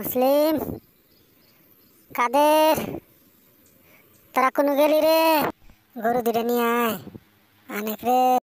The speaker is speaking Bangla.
মুসলিম কাদের তারা কোনো গেলি রে গরু দিলে নিয়ে আয় অনেক রে